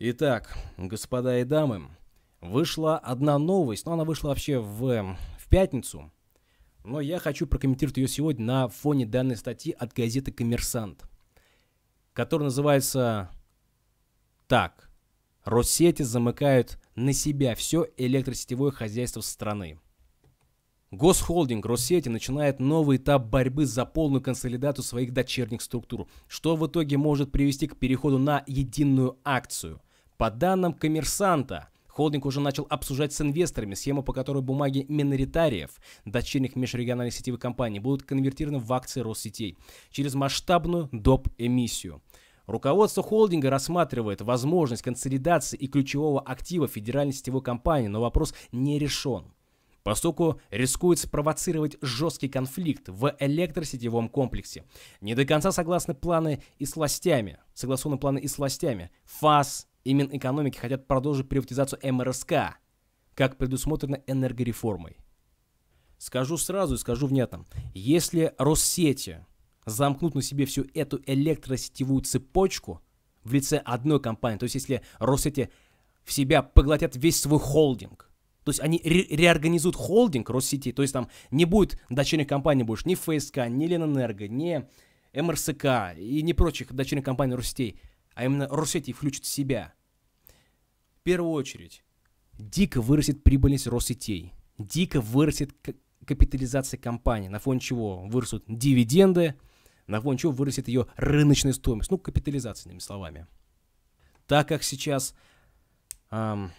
Итак, господа и дамы, вышла одна новость, но она вышла вообще в, в пятницу, но я хочу прокомментировать ее сегодня на фоне данной статьи от газеты «Коммерсант», которая называется так. Россети замыкают на себя все электросетевое хозяйство страны. Госхолдинг Россети начинает новый этап борьбы за полную консолидацию своих дочерних структур, что в итоге может привести к переходу на единую акцию – по данным коммерсанта, Холдинг уже начал обсуждать с инвесторами схему, по которой бумаги миноритариев, дочерних межрегиональных сетевых компаний, будут конвертированы в акции Россетей через масштабную доп-эмиссию. Руководство холдинга рассматривает возможность консолидации и ключевого актива федеральной сетевой компании, но вопрос не решен поскольку рискует спровоцировать жесткий конфликт в электросетевом комплексе. Не до конца согласны планы и с властями, согласованы планы и с властями ФАС, Минэкономики хотят продолжить приватизацию МРСК, как предусмотрено энергореформой. Скажу сразу и скажу внятно. Если Россети замкнут на себе всю эту электросетевую цепочку в лице одной компании, то есть если Россети в себя поглотят весь свой холдинг, то есть они ре- реорганизуют холдинг Россети, то есть там не будет дочерних компаний больше ни ФСК, ни Ленэнерго, ни МРСК и не прочих дочерних компаний Россетей, а именно Россети включат в себя – первую очередь, дико вырастет прибыльность Россетей, дико вырастет капитализация компании, на фоне чего вырастут дивиденды, на фоне чего вырастет ее рыночная стоимость, ну, капитализация, иными словами. Так как сейчас эм,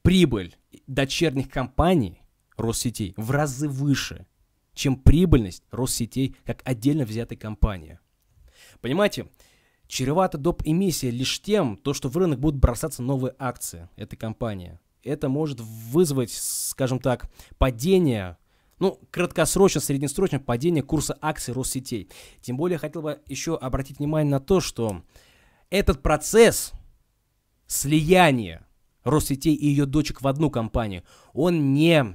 прибыль дочерних компаний Россетей в разы выше, чем прибыльность Россетей как отдельно взятой компании. Понимаете, Чревата доп. эмиссия лишь тем, то, что в рынок будут бросаться новые акции этой компании. Это может вызвать, скажем так, падение, ну, краткосрочно, среднесрочно падение курса акций Россетей. Тем более, хотел бы еще обратить внимание на то, что этот процесс слияния Россетей и ее дочек в одну компанию, он не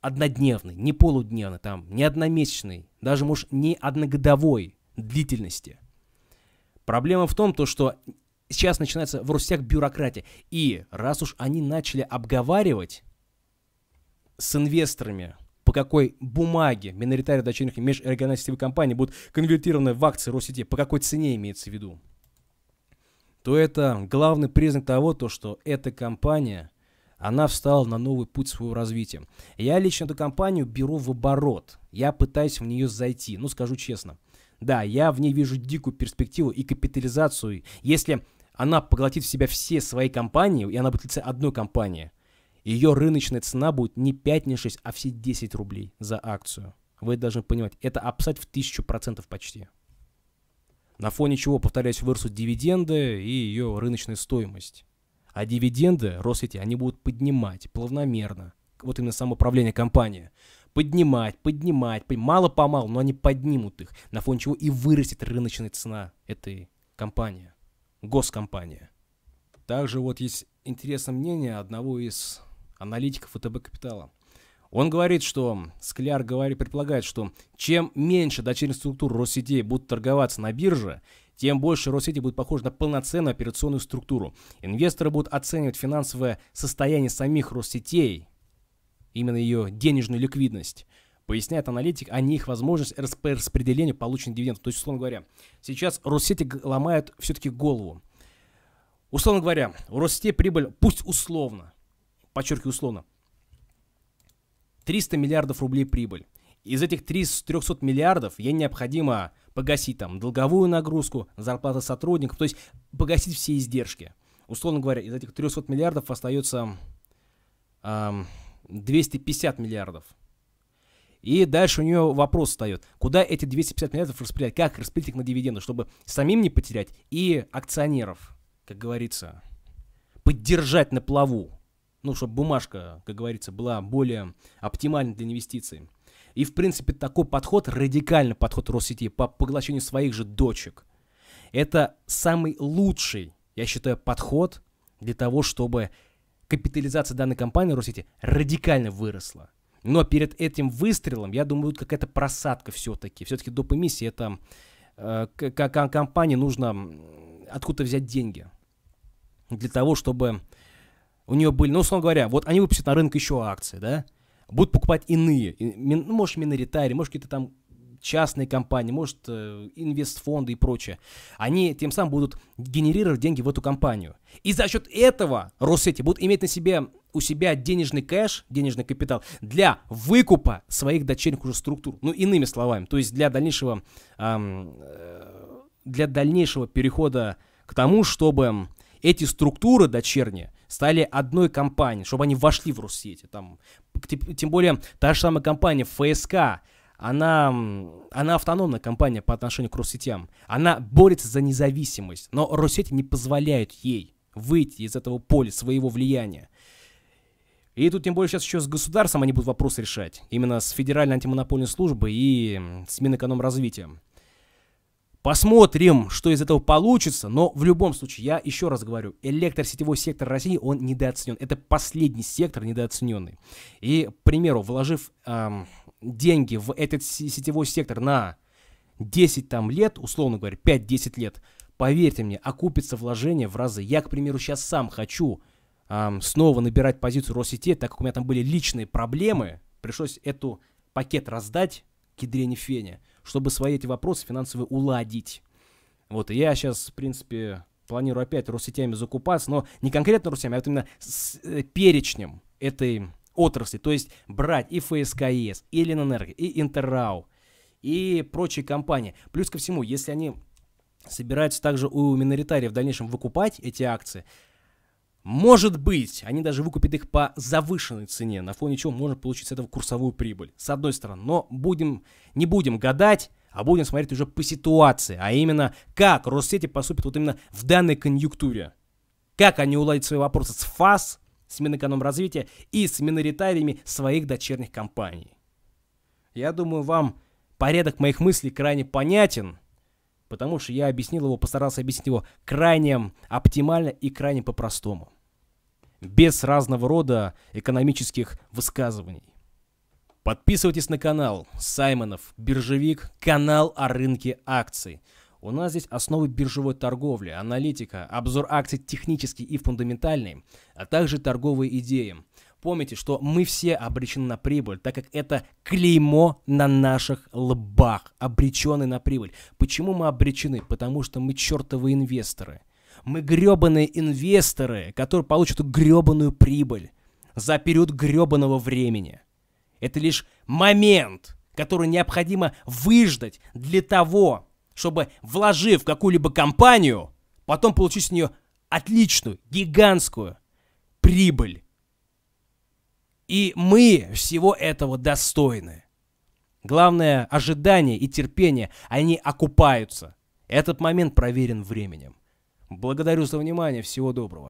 однодневный, не полудневный, там, не одномесячный, даже, может, не одногодовой длительности – Проблема в том, то, что сейчас начинается в Русях бюрократия. И раз уж они начали обговаривать с инвесторами, по какой бумаге миноритарии дочерних и межрегиональных сетевых компаний будут конвертированы в акции Россети, по какой цене имеется в виду, то это главный признак того, то, что эта компания, она встала на новый путь своего развития. Я лично эту компанию беру в оборот. Я пытаюсь в нее зайти, ну скажу честно – да, я в ней вижу дикую перспективу и капитализацию. Если она поглотит в себя все свои компании, и она будет в лице одной компании, ее рыночная цена будет не 5, не 6, а все 10 рублей за акцию. Вы должны понимать. Это апсайд в 1000% почти. На фоне чего, повторяюсь, вырастут дивиденды и ее рыночная стоимость. А дивиденды Росети они будут поднимать плавномерно. Вот именно самоуправление компании поднимать, поднимать, мало-помалу, но они поднимут их, на фоне чего и вырастет рыночная цена этой компании, госкомпания. Также вот есть интересное мнение одного из аналитиков ВТБ Капитала. Он говорит, что, Скляр говорит, предполагает, что чем меньше дочерних структур Россетей будут торговаться на бирже, тем больше Россети будет похожа на полноценную операционную структуру. Инвесторы будут оценивать финансовое состояние самих Россетей именно ее денежную ликвидность, поясняет аналитик, а не их возможность распределения полученных дивидендов. То есть, условно говоря, сейчас Россети ломают все-таки голову. Условно говоря, у Россети прибыль, пусть условно, подчеркиваю условно, 300 миллиардов рублей прибыль. Из этих 300 миллиардов ей необходимо погасить там долговую нагрузку, зарплаты сотрудников, то есть погасить все издержки. Условно говоря, из этих 300 миллиардов остается эм, 250 миллиардов. И дальше у нее вопрос встает, куда эти 250 миллиардов распределять, как распределить их на дивиденды, чтобы самим не потерять и акционеров, как говорится, поддержать на плаву, ну, чтобы бумажка, как говорится, была более оптимальной для инвестиций. И, в принципе, такой подход, радикальный подход Россети по поглощению своих же дочек, это самый лучший, я считаю, подход для того, чтобы капитализация данной компании Росити радикально выросла. Но перед этим выстрелом, я думаю, будет какая-то просадка все-таки. Все-таки доп. эмиссии это э, компании нужно откуда взять деньги. Для того, чтобы у нее были, ну, условно говоря, вот они выпустят на рынок еще акции, да, будут покупать иные, мин, ну, может, миноритарии, может, какие-то там частные компании, может, э, инвестфонды и прочее, они тем самым будут генерировать деньги в эту компанию. И за счет этого Россети будут иметь на себе у себя денежный кэш, денежный капитал для выкупа своих дочерних уже структур. Ну, иными словами, то есть для дальнейшего, эм, для дальнейшего перехода к тому, чтобы эти структуры дочерние стали одной компанией, чтобы они вошли в Россети. Там, тем более, та же самая компания ФСК, она, она автономная компания по отношению к Россетям. Она борется за независимость, но Россети не позволяют ей выйти из этого поля своего влияния. И тут тем более сейчас еще с государством они будут вопрос решать. Именно с Федеральной антимонопольной службой и с Минэкономразвитием. Посмотрим, что из этого получится, но в любом случае, я еще раз говорю, электросетевой сектор России, он недооценен. Это последний сектор недооцененный. И, к примеру, вложив эм, деньги в этот сетевой сектор на 10 там лет, условно говоря, 5-10 лет, поверьте мне, окупится вложение в разы. Я, к примеру, сейчас сам хочу эм, снова набирать позицию россети так как у меня там были личные проблемы, пришлось эту пакет раздать кедрене Фене, чтобы свои эти вопросы финансовые уладить. Вот, и я сейчас, в принципе, планирую опять Россетями закупаться, но не конкретно Россетями, а вот именно с э, перечнем этой отрасли, то есть брать и ФСКС, e и Ленэнерго, и Интеррау, и прочие компании. Плюс ко всему, если они собираются также у миноритария в дальнейшем выкупать эти акции, может быть, они даже выкупят их по завышенной цене, на фоне чего можно получить с этого курсовую прибыль, с одной стороны. Но будем, не будем гадать, а будем смотреть уже по ситуации, а именно как Россети поступит вот именно в данной конъюнктуре. Как они уладят свои вопросы с ФАС, с Минэкономразвития и с миноритариями своих дочерних компаний. Я думаю, вам порядок моих мыслей крайне понятен, потому что я объяснил его, постарался объяснить его крайне оптимально и крайне по-простому. Без разного рода экономических высказываний. Подписывайтесь на канал Саймонов Биржевик, канал о рынке акций – у нас здесь основы биржевой торговли, аналитика, обзор акций технический и фундаментальный, а также торговые идеи. Помните, что мы все обречены на прибыль, так как это клеймо на наших лбах, обречены на прибыль. Почему мы обречены? Потому что мы чертовы инвесторы. Мы гребаные инвесторы, которые получат гребаную прибыль за период гребаного времени. Это лишь момент, который необходимо выждать для того, чтобы, вложив какую-либо компанию, потом получить с нее отличную, гигантскую прибыль. И мы всего этого достойны. Главное, ожидание и терпение, они окупаются. Этот момент проверен временем. Благодарю за внимание, всего доброго.